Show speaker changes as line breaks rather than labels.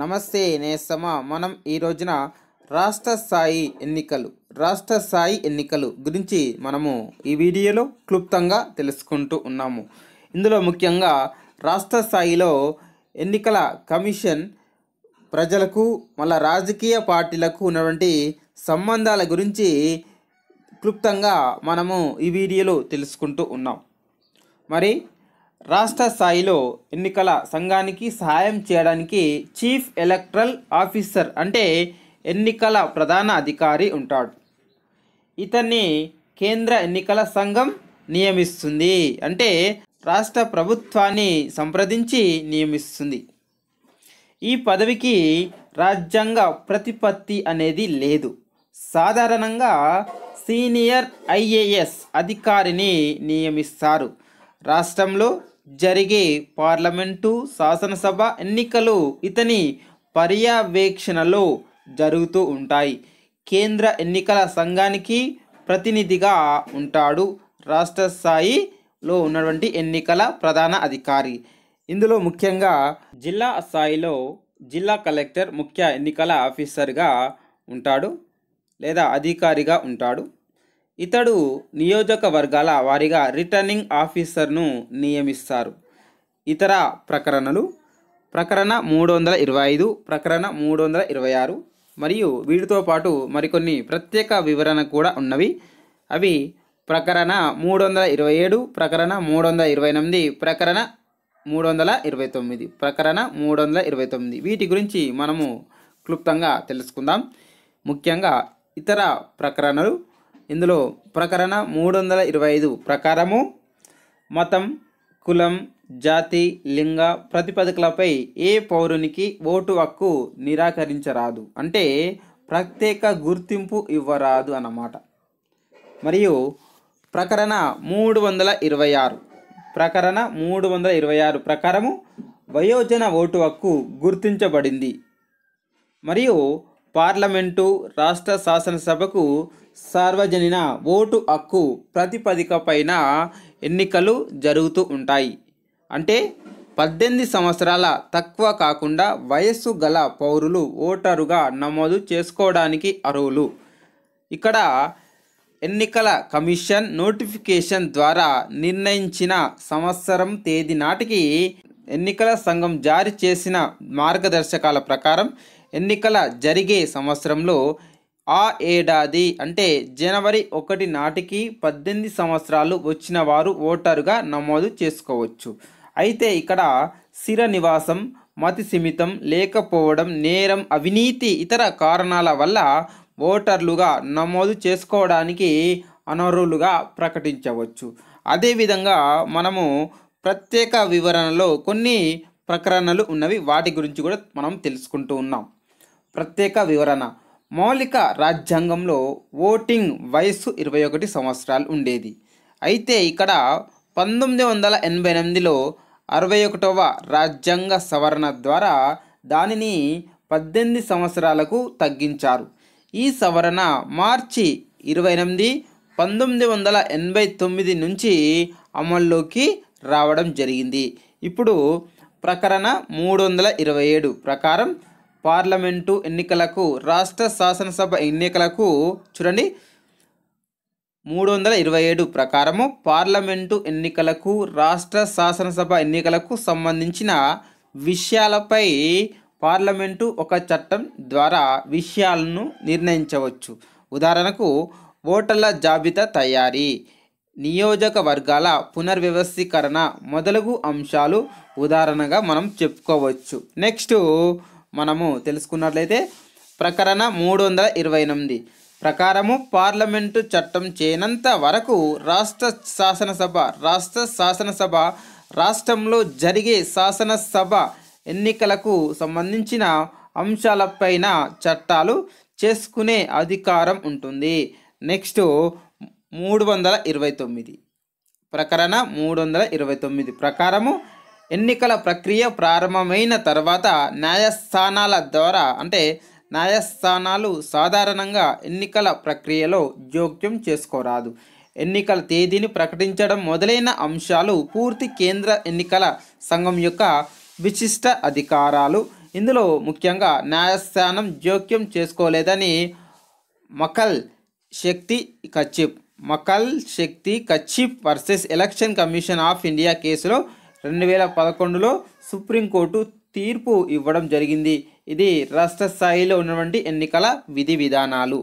నమస్తే నేస్తమా మనం ఈ రోజున రాష్ట్ర స్థాయి ఎన్నికలు రాష్ట్ర స్థాయి ఎన్నికలు గురించి మనము ఈ వీడియోలో క్లుప్తంగా తెలుసుకుంటూ ఉన్నాము ఇందులో ముఖ్యంగా రాష్ట్ర స్థాయిలో ఎన్నికల కమిషన్ ప్రజలకు మళ్ళా రాజకీయ పార్టీలకు ఉన్నటువంటి సంబంధాల గురించి క్లుప్తంగా మనము ఈ వీడియోలో తెలుసుకుంటూ ఉన్నాం మరి రాష్ట్ర స్థాయిలో ఎన్నికల సంఘానికి సహాయం చేయడానికి చీఫ్ ఎలక్ట్రల్ ఆఫీసర్ అంటే ఎన్నికల ప్రధాన అధికారి ఉంటాడు ఇతన్ని కేంద్ర ఎన్నికల సంఘం నియమిస్తుంది అంటే రాష్ట్ర ప్రభుత్వాన్ని సంప్రదించి నియమిస్తుంది ఈ పదవికి రాజ్యాంగ ప్రతిపత్తి అనేది లేదు సాధారణంగా సీనియర్ ఐఏఎస్ అధికారిని నియమిస్తారు రాష్ట్రంలో జరిగే పార్లమెంటు శాసనసభ ఎన్నికలు ఇతని పర్యవేక్షణలో జరుగుతూ ఉంటాయి కేంద్ర ఎన్నికల సంఘానికి ప్రతినిధిగా ఉంటాడు రాష్ట్ర స్థాయిలో ఉన్నటువంటి ఎన్నికల ప్రధాన అధికారి ఇందులో ముఖ్యంగా జిల్లా స్థాయిలో జిల్లా కలెక్టర్ ముఖ్య ఎన్నికల ఆఫీసర్గా ఉంటాడు లేదా అధికారిగా ఉంటాడు ఇతడు నియోజకవర్గాల వారిగా రిటర్నింగ్ ఆఫీసర్ను నియమిస్తారు ఇతర ప్రకరణలు ప్రకరణ మూడు వందల ఇరవై ఐదు ప్రకరణ మూడు వందల ఇరవై ఆరు మరియు వీటితో పాటు మరికొన్ని ప్రత్యేక వివరణ కూడా ఉన్నవి అవి ప్రకరణ మూడు వందల ఇరవై ఏడు ప్రకరణ మూడు వందల ఇరవై ఎనిమిది ప్రకరణ మూడు వందల ఇరవై తొమ్మిది ప్రకరణ మూడు వందల ఇరవై తొమ్మిది వీటి గురించి మనము క్లుప్తంగా తెలుసుకుందాం ముఖ్యంగా ఇతర ప్రకరణలు ఇందులో ప్రకరణ మూడు వందల ఇరవై ఐదు ప్రకారము మతం కులం జాతి లింగ ప్రతిపదికలపై ఏ పౌరునికి ఓటు హక్కు నిరాకరించరాదు అంటే ప్రత్యేక గుర్తింపు ఇవ్వరాదు అన్నమాట మరియు ప్రకరణ మూడు వందల ఇరవై ఆరు ప్రకరణ మూడు వందల ఇరవై ఆరు ప్రకారము వయోజన ఓటు హక్కు గుర్తించబడింది మరియు పార్లమెంటు రాష్ట్ర శాసనసభకు సార్వజనిన ఓటు హక్కు ప్రాతిపదిక పైన ఎన్నికలు జరుగుతూ ఉంటాయి అంటే పద్దెనిమిది సంవత్సరాల తక్కువ కాకుండా వయస్సు గల పౌరులు ఓటరుగా నమోదు చేసుకోవడానికి అర్హులు ఇక్కడ ఎన్నికల కమిషన్ నోటిఫికేషన్ ద్వారా నిర్ణయించిన సంవత్సరం తేదీ నాటికి ఎన్నికల సంఘం జారీ చేసిన మార్గదర్శకాల ప్రకారం ఎన్నికల జరిగే సంవత్సరంలో ఆ ఏడాది అంటే జనవరి ఒకటి నాటికి పద్దెనిమిది సంవత్సరాలు వచ్చిన వారు ఓటరుగా నమోదు చేసుకోవచ్చు అయితే ఇక్కడ స్థిర నివాసం మతి సిమితం లేకపోవడం నేరం అవినీతి ఇతర కారణాల వల్ల ఓటర్లుగా నమోదు చేసుకోవడానికి అనర్హులుగా ప్రకటించవచ్చు అదేవిధంగా మనము ప్రత్యేక వివరణలో కొన్ని ప్రకరణలు ఉన్నవి వాటి గురించి కూడా మనం తెలుసుకుంటూ ఉన్నాం ప్రత్యేక వివరణ మౌలిక రాజ్యాంగంలో ఓటింగ్ వయస్సు ఇరవై ఒకటి సంవత్సరాలు ఉండేది అయితే ఇక్కడ పంతొమ్మిది వందల ఎనభై ఎనిమిదిలో అరవై ఒకటవ రాజ్యాంగ సవరణ ద్వారా దానిని పద్దెనిమిది సంవత్సరాలకు తగ్గించారు ఈ సవరణ మార్చి ఇరవై ఎనిమిది పంతొమ్మిది వందల ఎనభై తొమ్మిది నుంచి అమల్లోకి రావడం జరిగింది ఇప్పుడు ప్రకరణ మూడు వందల ఇరవై ఏడు ప్రకారం పార్లమెంటు ఎన్నికలకు రాష్ట్ర శాసనసభ ఎన్నికలకు చూడండి మూడు వందల ఇరవై ఏడు ప్రకారము పార్లమెంటు ఎన్నికలకు రాష్ట్ర శాసనసభ ఎన్నికలకు సంబంధించిన విషయాలపై పార్లమెంటు ఒక చట్టం ద్వారా విషయాలను నిర్ణయించవచ్చు ఉదాహరణకు ఓటర్ల జాబితా తయారీ నియోజకవర్గాల పునర్వ్యవస్థీకరణ మొదలగు అంశాలు ఉదాహరణగా మనం చెప్పుకోవచ్చు నెక్స్ట్ మనము తెలుసుకున్నట్లయితే ప్రకరణ మూడు వందల ఇరవై ఎనిమిది ప్రకారము పార్లమెంటు చట్టం చేయనంత వరకు రాష్ట్ర శాసనసభ రాష్ట్ర శాసనసభ రాష్ట్రంలో జరిగే శాసనసభ ఎన్నికలకు సంబంధించిన అంశాలపైన చట్టాలు చేసుకునే అధికారం ఉంటుంది నెక్స్ట్ మూడు వందల ఇరవై తొమ్మిది ప్రకరణ మూడు వందల ఇరవై తొమ్మిది ప్రకారము ఎన్నికల ప్రక్రియ ప్రారంభమైన తర్వాత న్యాయస్థానాల ద్వారా అంటే న్యాయస్థానాలు సాధారణంగా ఎన్నికల ప్రక్రియలో జోక్యం చేసుకోరాదు ఎన్నికల తేదీని ప్రకటించడం మొదలైన అంశాలు పూర్తి కేంద్ర ఎన్నికల సంఘం యొక్క విశిష్ట అధికారాలు ఇందులో ముఖ్యంగా న్యాయస్థానం జోక్యం చేసుకోలేదని Makkal Sakthi Katchi Makkal Sakthi Katchi versus election commission of India కేసులో రెండు వేల పదకొండులో సుప్రీంకోర్టు తీర్పు ఇవ్వడం జరిగింది ఇది రాష్ట్ర స్థాయిలో ఉన్నటువంటి ఎన్నికల విధి విధానాలు